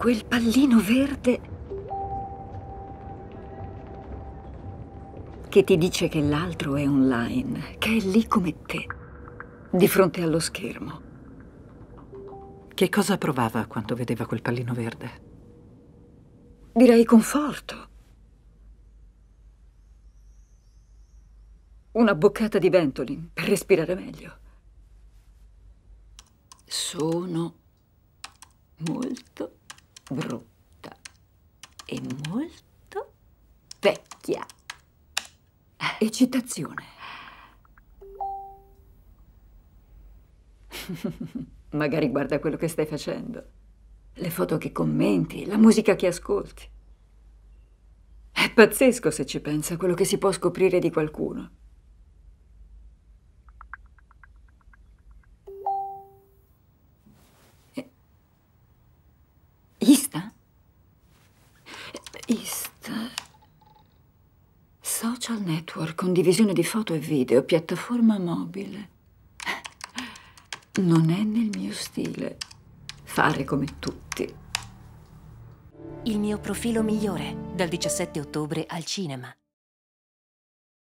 quel pallino verde che ti dice che l'altro è online, che è lì come te, di fronte allo schermo. Che cosa provava quando vedeva quel pallino verde? Direi conforto. Una boccata di Ventolin per respirare meglio. Sono molto brutta e molto vecchia. Eccitazione. Magari guarda quello che stai facendo, le foto che commenti, la musica che ascolti. È pazzesco se ci pensa quello che si può scoprire di qualcuno. social network, condivisione di foto e video, piattaforma mobile. Non è nel mio stile fare come tutti. Il mio profilo migliore, dal 17 ottobre al cinema.